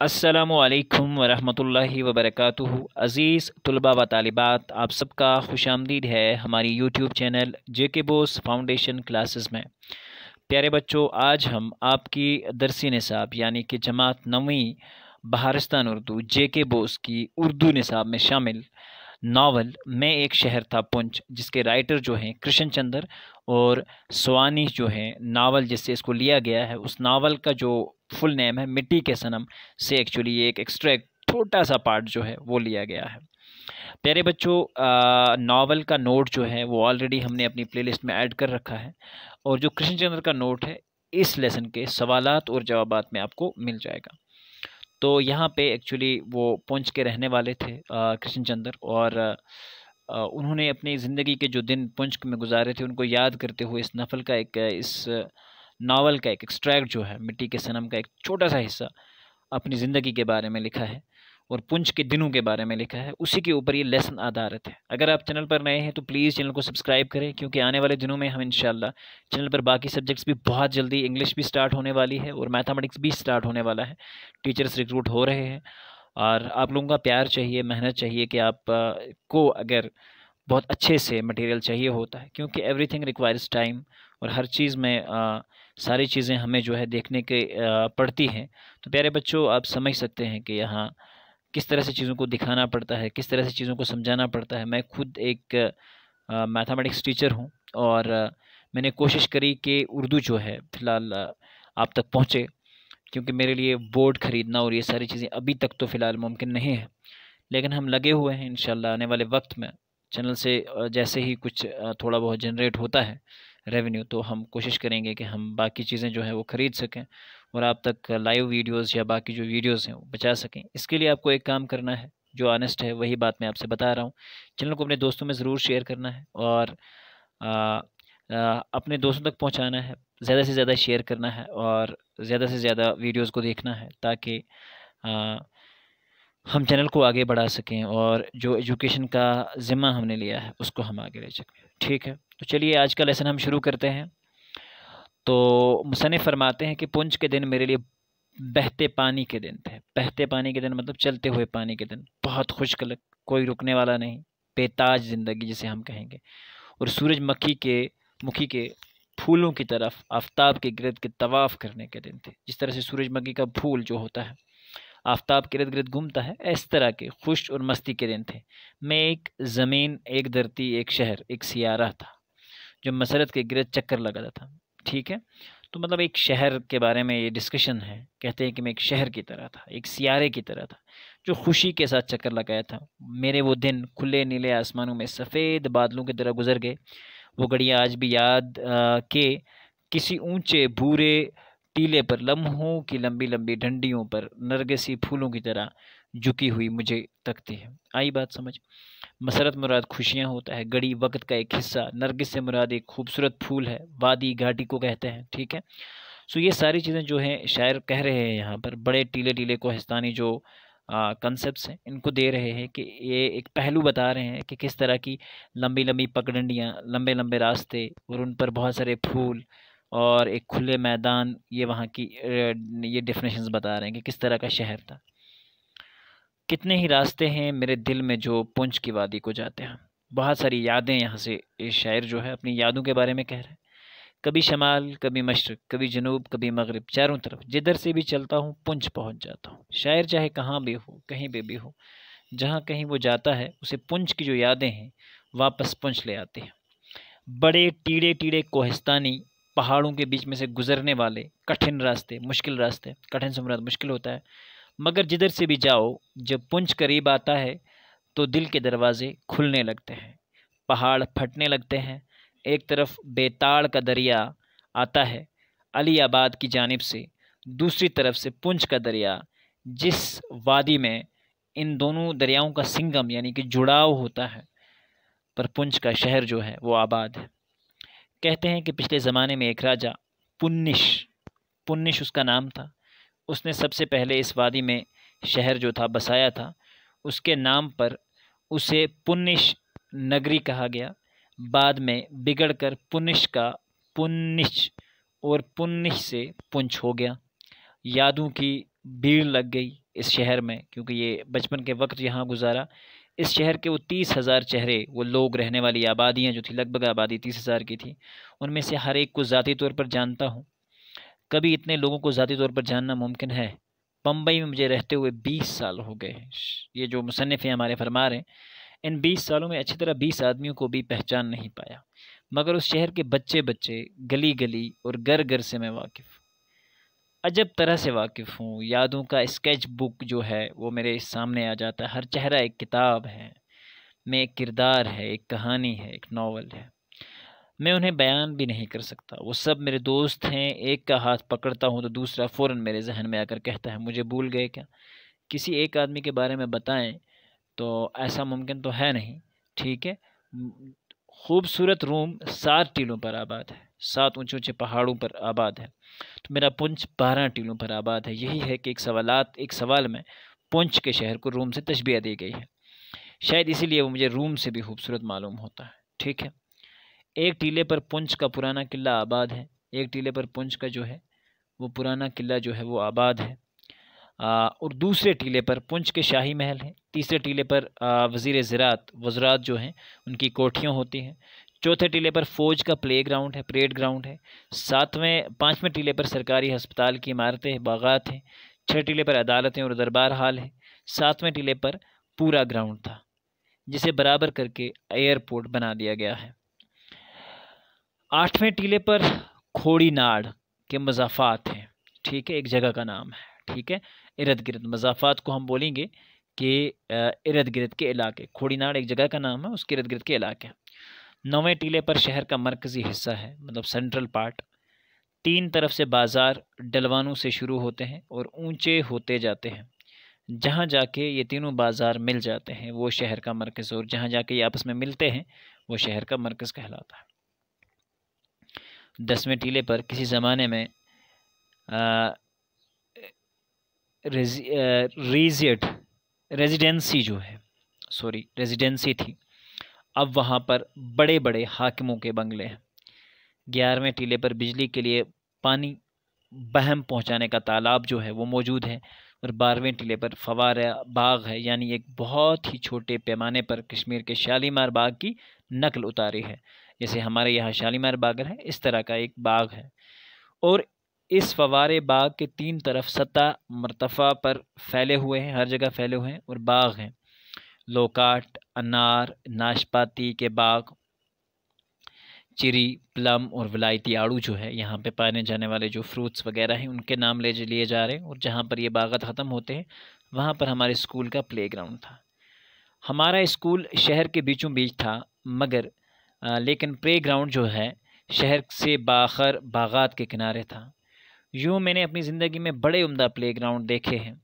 असलकम वरहमल वबरक अज़ीज़ तलबा व तालिबात आप सबका खुश आमदीद है हमारी यूट्यूब चैनल जे के बोस फाउंडेशन क्लासेस में प्यारे बच्चों आज हम आपकी दरसी निसाब यानी कि जमात नवी बहारस्तान उर्दू जे के बोस की उर्दू निसाब में शामिल नावल मैं एक शहर था पुंच जिसके राइटर जो हैं कृष्ण चंद्र और सवानी जो हैं नावल जिससे इसको लिया गया है उस नावल का जो फुल नेम है मिट्टी के सनम से एक्चुअली ये एक एक्स्ट्रैक्ट छोटा सा पार्ट जो है वो लिया गया है प्यारे बच्चों नावल का नोट जो है वो ऑलरेडी हमने अपनी प्लेलिस्ट में ऐड कर रखा है और जो कृष्णचंद्र का नोट है इस लेसन के सवालत और जवाब में आपको मिल जाएगा तो यहाँ पे एक्चुअली वो पहुँच के रहने वाले थे कृष्ण चंद्र और उन्होंने अपनी ज़िंदगी के जो दिन पुंछ में गुजारे थे उनको याद करते हुए इस नफल का एक इस नावल का एक एक्सट्रैक्ट जो है मिट्टी के सनम का एक छोटा सा हिस्सा अपनी ज़िंदगी के बारे में लिखा है और पुंछ के दिनों के बारे में लिखा है उसी के ऊपर ये लेसन आधारित है अगर आप चैनल पर नए हैं तो प्लीज़ चैनल को सब्सक्राइब करें क्योंकि आने वाले दिनों में हम इन चैनल पर बाकी सब्जेक्ट्स भी बहुत जल्दी इंग्लिश भी स्टार्ट होने वाली है और मैथमेटिक्स भी स्टार्ट होने वाला है टीचर्स रिक्रूट हो रहे हैं और आप लोगों का प्यार चाहिए मेहनत चाहिए कि आप को अगर बहुत अच्छे से मटेरियल चाहिए होता है क्योंकि एवरीथिंग रिक्वायर्स टाइम और हर चीज़ में आ, सारी चीज़ें हमें जो है देखने के आ, पड़ती हैं तो प्यारे बच्चों आप समझ सकते हैं कि यहाँ किस तरह से चीज़ों को दिखाना पड़ता है किस तरह से चीज़ों को समझाना पड़ता है मैं खुद एक मैथमेटिक्स टीचर हूँ और मैंने कोशिश करी कि उर्दू जो है फ़िलहाल आप तक पहुँचे क्योंकि मेरे लिए बोर्ड ख़रीदना और ये सारी चीज़ें अभी तक तो फ़िलहाल मुमकिन नहीं है लेकिन हम लगे हुए हैं इन आने वाले वक्त में चैनल से जैसे ही कुछ थोड़ा बहुत जनरेट होता है रेवेन्यू तो हम कोशिश करेंगे कि हम बाकी चीज़ें जो है वो ख़रीद सकें और आप तक लाइव वीडियोस या बाकी जो वीडियोस हैं वो बचा सकें इसके लिए आपको एक काम करना है जो ऑनेस्ट है वही बात मैं आपसे बता रहा हूँ चैनल को अपने दोस्तों में ज़रूर शेयर करना है और आ, आ, अपने दोस्तों तक पहुँचाना है ज़्यादा से ज़्यादा शेयर करना है और ज़्यादा से ज़्यादा वीडियोज़ को देखना है ताकि हम चैनल को आगे बढ़ा सकें और जो एजुकेशन का ज़िम्मा हमने लिया है उसको हम आगे ले सकें ठीक है तो चलिए आज का लेसन हम शुरू करते हैं तो मुसनफ़ फरमाते हैं कि पुंछ के दिन मेरे लिए बहते पानी के दिन थे बहते पानी के दिन मतलब चलते हुए पानी के दिन बहुत खुश्क कोई रुकने वाला नहीं बेताज ज़िंदगी जिसे हम कहेंगे और सूरज मक्खी के मुखी के फूलों की तरफ आफ्ताब के गिरद के तवाफ़ करने के दिन थे जिस तरह से सूरजमक्खी का फूल जो होता है आफ्ताब के इर्द गिर्द घूमता है इस तरह के खुश और मस्ती के दिन थे मैं एक ज़मीन एक धरती एक शहर एक सियारा था जो मसरत के गिरद चक्कर लगाता था ठीक है तो मतलब एक शहर के बारे में ये डिस्कशन है कहते हैं कि मैं एक शहर की तरह था एक सियारे की तरह था जो खुशी के साथ चक्कर लगाया था मेरे वो दिन खुले नीले आसमानों में सफ़ेद बादलों की तरह गुजर गए वो घड़ियाँ आज भी याद के किसी ऊंचे भूरे टीले पर लम्हों की लंबी लंबी डंडियों पर नरगसी फूलों की तरह झुकी हुई मुझे तकती है आई बात समझ मसरत मुराद खुशियाँ होता है गड़ी वक्त का एक हिस्सा नरगिस से मुराद एक खूबसूरत फूल है वादी घाटी को कहते हैं ठीक है सो ये सारी चीज़ें जो हैं शायर कह रहे हैं यहाँ पर बड़े टीले टीले कोहस्तानी जो कंसेप्ट हैं इनको दे रहे हैं कि ये एक पहलू बता रहे हैं कि किस तरह की लंबी लंबी पगडंडियाँ लंबे लंबे रास्ते और उन पर बहुत सारे फूल और एक खुले मैदान ये वहाँ की ये डिफिनेशन बता रहे हैं कि किस तरह का शहर था कितने ही रास्ते हैं मेरे दिल में जो पुंछ की वादी को जाते हैं बहुत सारी यादें यहाँ से ये शायर जो है अपनी यादों के बारे में कह रहे हैं कभी शमाल कभी मशरक कभी जनूब कभी मगरब चारों तरफ जिधर से भी चलता हूँ पुंछ पहुँच जाता हूँ शायर चाहे कहाँ भी हो कहीं पर भी हो जहाँ कहीं वो जाता है उसे पुंछ की जो यादें हैं वापस पुंछ ले आते हैं बड़े टीड़े टीड़े कोहिस्तानी पहाड़ों के बीच में से गुजरने वाले कठिन रास्ते मुश्किल रास्ते कठिन से मुराद मुश्किल होता है मगर जिधर से भी जाओ जब पुंछ करीब आता है तो दिल के दरवाजे खुलने लगते हैं पहाड़ फटने लगते हैं एक तरफ बेताड़ का दरिया आता है अली आबाद की जानब से दूसरी तरफ से पुंछ का दरिया जिस वादी में इन दोनों दरियाओं का सिंगम यानी कि जुड़ाव होता है पर पुंछ का शहर जो है वो आबाद है कहते हैं कि पिछले ज़माने में एक राजा पुन्निश पुन्निश उसका नाम था उसने सबसे पहले इस वादी में शहर जो था बसाया था उसके नाम पर उसे पुनिश नगरी कहा गया बाद में बिगड़कर पुनिश का पुनिश और पुनिश से पुंछ हो गया यादों की भीड़ लग गई इस शहर में क्योंकि ये बचपन के वक्त यहाँ गुजारा इस शहर के वो तीस हज़ार चेहरे वो लोग रहने वाली आबादियाँ जो थी लगभग आबादी तीस हज़ार की थी उनमें से हर एक को ज़ाती तौर पर जानता हूँ कभी इतने लोगों को ज़ाती तौर पर जानना मुमकिन है बम्बई में मुझे रहते हुए बीस साल हो गए ये जो मुसनफ़ हैं हमारे फरमा रहे हैं इन बीस सालों में अच्छी तरह बीस आदमियों को भी पहचान नहीं पाया मगर उस शहर के बच्चे बच्चे गली गली और घर घर से मैं वाकिफ़ अजब तरह से वाकिफ़ हूँ यादों का स्केच बुक जो है वो मेरे सामने आ जाता है हर चेहरा एक किताब है में एक किरदार है एक कहानी है एक नावल है मैं उन्हें बयान भी नहीं कर सकता वो सब मेरे दोस्त हैं एक का हाथ पकड़ता हूँ तो दूसरा फ़ौर मेरे जहन में आकर कहता है मुझे भूल गए क्या किसी एक आदमी के बारे में बताएं तो ऐसा मुमकिन तो है नहीं ठीक है खूबसूरत रूम सात टीलों पर आबाद है सात ऊंचे ऊंचे पहाड़ों पर आबाद है तो मेरा पुंछ बारह टीलों पर आबाद है यही है कि एक सवाल एक सवाल में पुंछ के शहर को रूम से तशबिया दी गई है शायद इसीलिए वो मुझे रूम से भी खूबसूरत मालूम होता है ठीक है एक टीले पर पुंछ का पुराना किला आबाद है एक टीले पर पुंछ का जो है वो पुराना किला जो है वो आबाद है आ, और दूसरे टीले पर पुंछ के शाही महल हैं तीसरे टीले पर वज़ी ज़रात वज़रात जो हैं उनकी कोठियाँ होती हैं चौथे टीले पर फ़ौज का प्ले ग्राउंड है परेड ग्राउंड है सातवें पाँचवें टीले पर सरकारी हस्पताल की इमारतें बागात हैं छः टीले पर अदालतें और दरबार हाल है सातवें टीले पर पूरा ग्राउंड था जिसे बराबर करके एयरपोर्ट बना दिया गया है आठवें टीले पर खोड़ी नाड़ के मजाफात हैं ठीक है एक जगह का नाम है ठीक है इर्द गिर्द मजाफात को हम बोलेंगे कि इर्द गिर्द के इलाके खोड़ी नाड़ एक जगह का नाम है उसके इर्द गिर्द के इलाके नौवें टीले पर शहर का मरकज़ी हिस्सा है मतलब सेंट्रल पार्ट तीन तरफ से बाज़ार डलवानों से शुरू होते हैं और ऊंचे होते जाते हैं जहाँ जाके ये तीनों बाज़ार मिल जाते हैं वो शहर का मरकज़ और जहाँ जाके ये आपस में मिलते हैं वो शहर का मरकज़ कहलाता है दसवें टीले पर किसी ज़माने में रेजिड रेजिडेंसी जो है सॉरी रेजिडेंसी थी अब वहाँ पर बड़े बड़े हाकिमों के बंगले हैं ग्यारहवें टीले पर बिजली के लिए पानी बहम पहुँचाने का तालाब जो है वो मौजूद है और बारहवें टीले पर फवार बाग है यानी एक बहुत ही छोटे पैमाने पर कश्मीर के शालीमार बाग की नकल उतारी है जैसे हमारे यहाँ शालीमार बागर है इस तरह का एक बाग है और इस फवारे बाग के तीन तरफ सतह मरतफ़ा पर फैले हुए हैं हर जगह फैले हुए हैं और बाग हैं लोकाट अनार नाशपाती के बाग चिरी प्लम और विलायती आड़ू जो है यहाँ पे पाने जाने वाले जो फ्रूट्स वगैरह हैं उनके नाम ले लिए जा रहे हैं और जहाँ पर ये बागत ख़त्म होते हैं वहाँ पर हमारे स्कूल का प्लेग्राउंड था हमारा स्कूल शहर के बीचों बीच था मगर लेकिन प्ले ग्राउंड जो है शहर से बाखर बागात के किनारे था यूँ मैंने अपनी ज़िंदगी में बड़े उम्दा प्ले ग्राउंड देखे हैं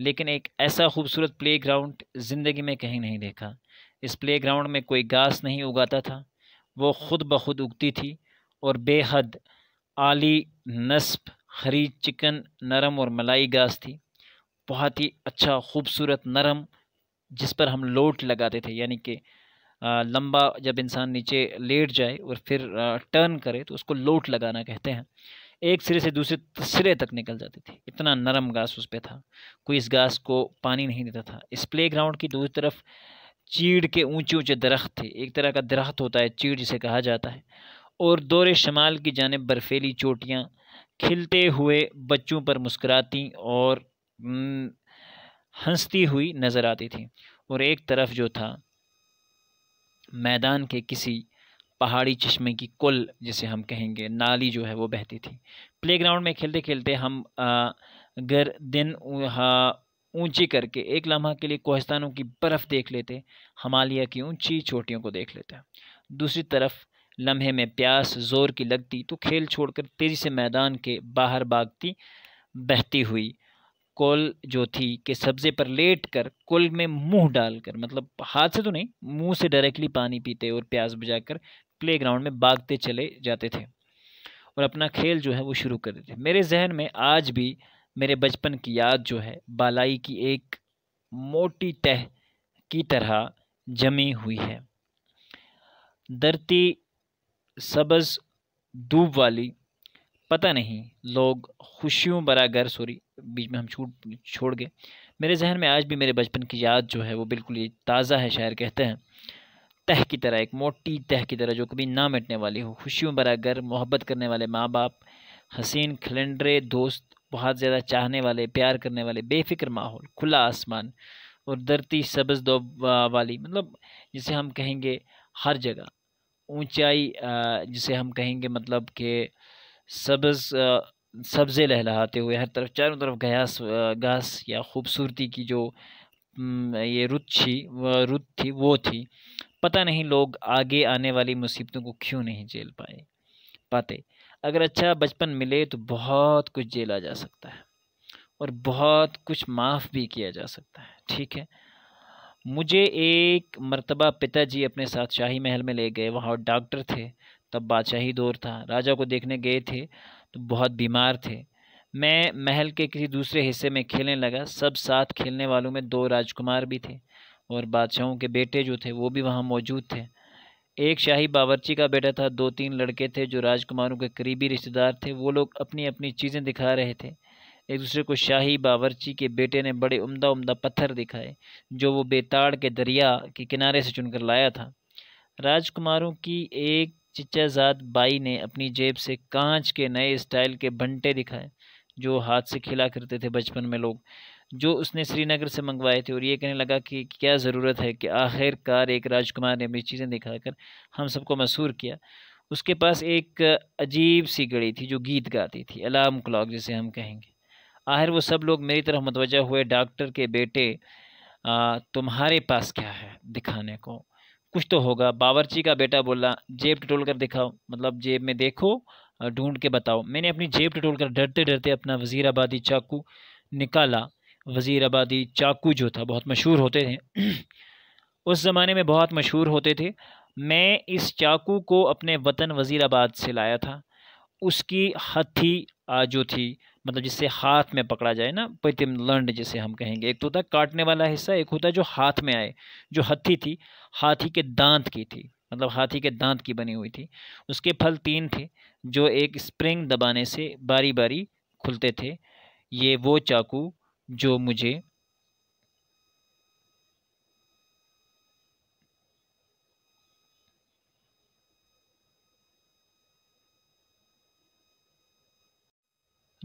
लेकिन एक ऐसा खूबसूरत प्ले ग्राउंड ज़िंदगी में कहीं नहीं देखा इस प्ले ग्राउंड में कोई घास नहीं उगाता था वो खुद ब खुद उगती थी और बेहद आली नस्ब हरी चिकन नरम और मलाई घास थी बहुत ही अच्छा खूबसूरत नरम जिस पर हम लोट लगाते थे यानी कि लंबा जब इंसान नीचे लेट जाए और फिर टर्न करे तो उसको लोट लगाना कहते हैं एक सिरे से दूसरे सिरे तक निकल जाती थी इतना नरम घास उस पर था कोई इस घास को पानी नहीं देता था इस प्ले ग्राउंड की दूसरी तरफ चीड़ के ऊंचे ऊंचे दरख्त थे एक तरह का दरख्त होता है चीड़ जिसे कहा जाता है और दौरे शमाल की जानब बर्फीली चोटियाँ खिलते हुए बच्चों पर मुस्कराती और हंसती हुई नज़र आती थी और एक तरफ जो था मैदान के किसी पहाड़ी चश्मे की कुल जिसे हम कहेंगे नाली जो है वो बहती थी प्लेग्राउंड में खेलते खेलते हम अगर दिन ऊंची करके एक लम्हा के लिए कोहस्तानों की बर्फ़ देख लेते हमालिया की ऊंची चोटियों को देख लेते दूसरी तरफ लम्हे में प्यास ज़ोर की लगती तो खेल छोड़कर तेज़ी से मैदान के बाहर भागती बहती हुई कोल जो थी कि सब्ज़े पर लेट कर कोल में मुंह डालकर मतलब हाथ से तो नहीं मुंह से डायरेक्टली पानी पीते और कर बुझाकर प्लेग्राउंड में भागते चले जाते थे और अपना खेल जो है वो शुरू करते थे मेरे जहन में आज भी मेरे बचपन की याद जो है बालाई की एक मोटी तह की तरह जमी हुई है धरती सब्ज़ दूब वाली पता नहीं लोग खुशियों बरा घर सॉरी बीच में हम छूट छोड़ गए मेरे जहन में आज भी मेरे बचपन की याद जो है वो बिल्कुल ही ताज़ा है शायर कहते हैं तह की तरह एक मोटी तह की तरह जो कभी ना मिटने वाली हो खुशियों बरा घर मोहब्बत करने वाले माँ बाप हसीन खिलंडरे दोस्त बहुत ज़्यादा चाहने वाले प्यार करने वाले बेफिक्र माहौल खुला आसमान और धरती सब्ज़ दो वाली मतलब जिसे हम कहेंगे हर जगह ऊंचाई जिसे हम कहेंगे मतलब कि सब्ज़ सब्ज़े लहलाते हुए हर तरफ चारों तरफ घास घास या खूबसूरती की जो ये रुत थी रुत थी वो थी पता नहीं लोग आगे आने वाली मुसीबतों को क्यों नहीं झेल पाए पाते अगर अच्छा बचपन मिले तो बहुत कुछ झेला जा सकता है और बहुत कुछ माफ़ भी किया जा सकता है ठीक है मुझे एक मर्तबा पिताजी अपने साथ शाही महल में ले गए वहाँ डॉक्टर थे तब बादशाही दौर था राजा को देखने गए थे तो बहुत बीमार थे मैं महल के किसी दूसरे हिस्से में खेलने लगा सब साथ खेलने वालों में दो राजकुमार भी थे और बादशाहों के बेटे जो थे वो भी वहाँ मौजूद थे एक शाही बावर्ची का बेटा था दो तीन लड़के थे जो राजकुमारों के करीबी रिश्तेदार थे वो लोग अपनी अपनी चीज़ें दिखा रहे थे एक दूसरे को शाही बावर्ची के बेटे ने बड़े उम्दा उम्दा पत्थर दिखाए जो वो बेताड़ के दरिया के किनारे से चुनकर लाया था राजकुमारों की एक चिच्चाजाद बाई ने अपनी जेब से कांच के नए स्टाइल के बंटे दिखाए जो हाथ से खिला करते थे बचपन में लोग जो उसने श्रीनगर से मंगवाए थे और ये कहने लगा कि क्या ज़रूरत है कि आखिरकार एक राजकुमार ने अपनी चीज़ें दिखाकर हम सबको मशहूर किया उसके पास एक अजीब सी गड़ी थी जो गीत गाती थी अलार्म क्लॉक जिसे हम कहेंगे आखिर वो सब लोग मेरी तरफ मतवजा हुए डॉक्टर के बेटे आ, तुम्हारे पास क्या है दिखाने को कुछ तो होगा बावरची का बेटा बोला जेब टटोल कर दिखाओ मतलब जेब में देखो ढूंढ के बताओ मैंने अपनी जेब टटोल कर डरते डरते अपना वज़ीर आबादी चाकू निकाला वज़ीर आबादी चाकू जो था बहुत मशहूर होते थे उस ज़माने में बहुत मशहूर होते थे मैं इस चाकू को अपने वतन वज़ीराबाद से लाया था उसकी हथी जो थी मतलब जिससे हाथ में पकड़ा जाए ना पैतिम लंड जिसे हम कहेंगे एक तो होता काटने वाला हिस्सा एक होता है जो हाथ में आए जो हथी थी हाथी के दांत की थी मतलब हाथी के दांत की बनी हुई थी उसके फल तीन थे जो एक स्प्रिंग दबाने से बारी बारी खुलते थे ये वो चाकू जो मुझे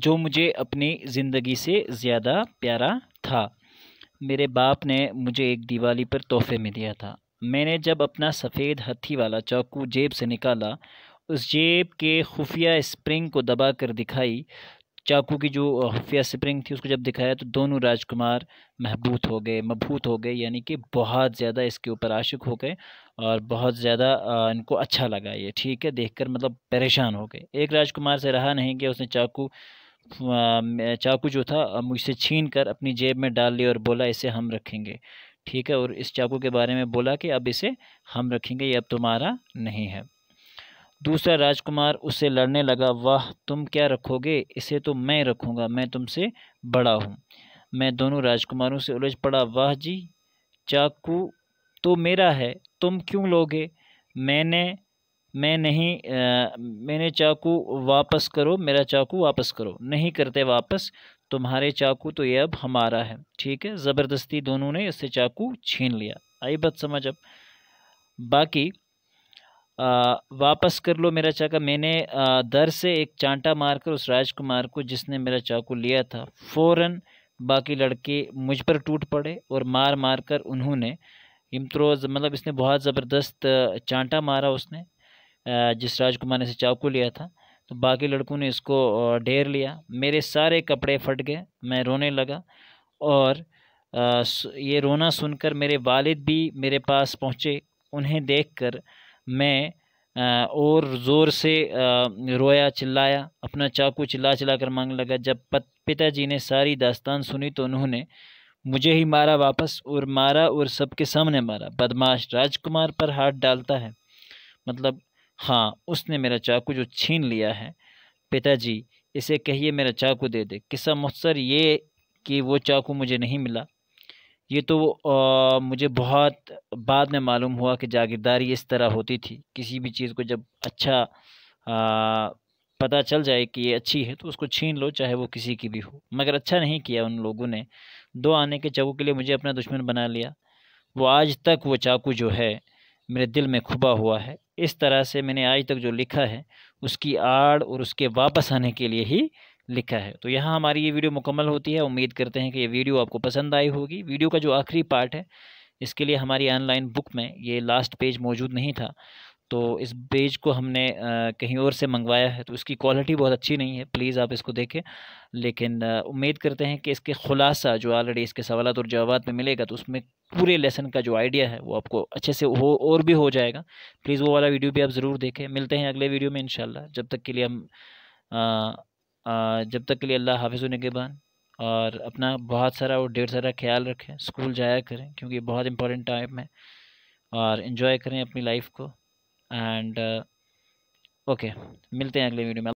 जो मुझे अपनी ज़िंदगी से ज़्यादा प्यारा था मेरे बाप ने मुझे एक दिवाली पर तोहफे में दिया था मैंने जब अपना सफ़ेद हथी वाला चाकू जेब से निकाला उस जेब के खुफिया स्प्रिंग को दबा कर दिखाई चाकू की जो खुफिया स्प्रिंग थी उसको जब दिखाया तो दोनों राजकुमार महबूत हो गए मबूत हो गए यानी कि बहुत ज़्यादा इसके ऊपर आशिक हो गए और बहुत ज़्यादा इनको अच्छा लगा ये ठीक है देखकर मतलब परेशान हो गए एक राजकुमार से रहा नहीं गया उसने चाकू चाकू जो था मुझसे छीन कर अपनी जेब में डाल लिया और बोला इसे हम रखेंगे ठीक है और इस चाकू के बारे में बोला कि अब इसे हम रखेंगे ये अब तुम्हारा नहीं है दूसरा राजकुमार उससे लड़ने लगा वाह तुम क्या रखोगे इसे तो मैं रखूँगा मैं तुमसे बड़ा हूँ मैं दोनों राजकुमारों से उलझ पड़ा वाह जी चाकू तो मेरा है तुम क्यों लोगे मैंने मैं नहीं आ, मैंने चाकू वापस करो मेरा चाकू वापस करो नहीं करते वापस तुम्हारे चाकू तो ये अब हमारा है ठीक है ज़बरदस्ती दोनों ने इससे चाकू छीन लिया आई बात समझ अब बाकी आ, वापस कर लो मेरा चाका मैंने दर से एक चांटा मारकर उस राजकुमार को जिसने मेरा चाकू लिया था फ़ौरन बाकी लड़के मुझ पर टूट पड़े और मार मार कर उन्होंने इम्तरोज़ मतलब इसने बहुत ज़बरदस्त चांटा मारा उसने जिस राजकुमार ने इसे चाकू लिया था तो बाकी लड़कों ने इसको ढेर लिया मेरे सारे कपड़े फट गए मैं रोने लगा और ये रोना सुनकर मेरे वालिद भी मेरे पास पहुँचे उन्हें कर मैं और ज़ोर से रोया चिल्लाया अपना चाकू चिल्ला चिल्ला कर मांगने लगा जब पिताजी ने सारी दास्तान सुनी तो उन्होंने मुझे ही मारा वापस और मारा और सबके सामने मारा बदमाश राजकुमार पर हाथ डालता है मतलब हाँ उसने मेरा चाकू जो छीन लिया है पिताजी इसे कहिए मेरा चाकू दे दे किस्सा मुख्तर ये कि वो चाकू मुझे नहीं मिला ये तो आ, मुझे बहुत बाद में मालूम हुआ कि जागीरदारी इस तरह होती थी किसी भी चीज़ को जब अच्छा आ, पता चल जाए कि ये अच्छी है तो उसको छीन लो चाहे वो किसी की भी हो मगर अच्छा नहीं किया उन लोगों ने दो आने के चाकू के लिए मुझे अपना दुश्मन बना लिया वो आज तक वो चाकू जो है मेरे दिल में खुबा हुआ है इस तरह से मैंने आज तक जो लिखा है उसकी आड़ और उसके वापस आने के लिए ही लिखा है तो यहाँ हमारी ये वीडियो मुकम्मल होती है उम्मीद करते हैं कि ये वीडियो आपको पसंद आई होगी वीडियो का जो आखिरी पार्ट है इसके लिए हमारी ऑनलाइन बुक में ये लास्ट पेज मौजूद नहीं था तो इस बेज को हमने कहीं और से मंगवाया है तो इसकी क्वालिटी बहुत अच्छी नहीं है प्लीज़ आप इसको देखें लेकिन उम्मीद करते हैं कि इसके खुलासा जो ऑलरेडी इसके सवाल और जवाब में मिलेगा तो उसमें पूरे लेसन का जो आइडिया है वो आपको अच्छे से हो और भी हो जाएगा प्लीज़ वो वाला वीडियो भी आप ज़रूर देखें मिलते हैं अगले वीडियो में इन जब तक के लिए हम जब तक के लिए अल्लाह हाफिज़ बाद और अपना बहुत सारा और ढेर सारा ख्याल रखें स्कूल जाया करें क्योंकि बहुत इंपॉर्टेंट टाइम है और इन्जॉय करें अपनी लाइफ को एंड ओके uh, मिलते हैं अगले वीडियो में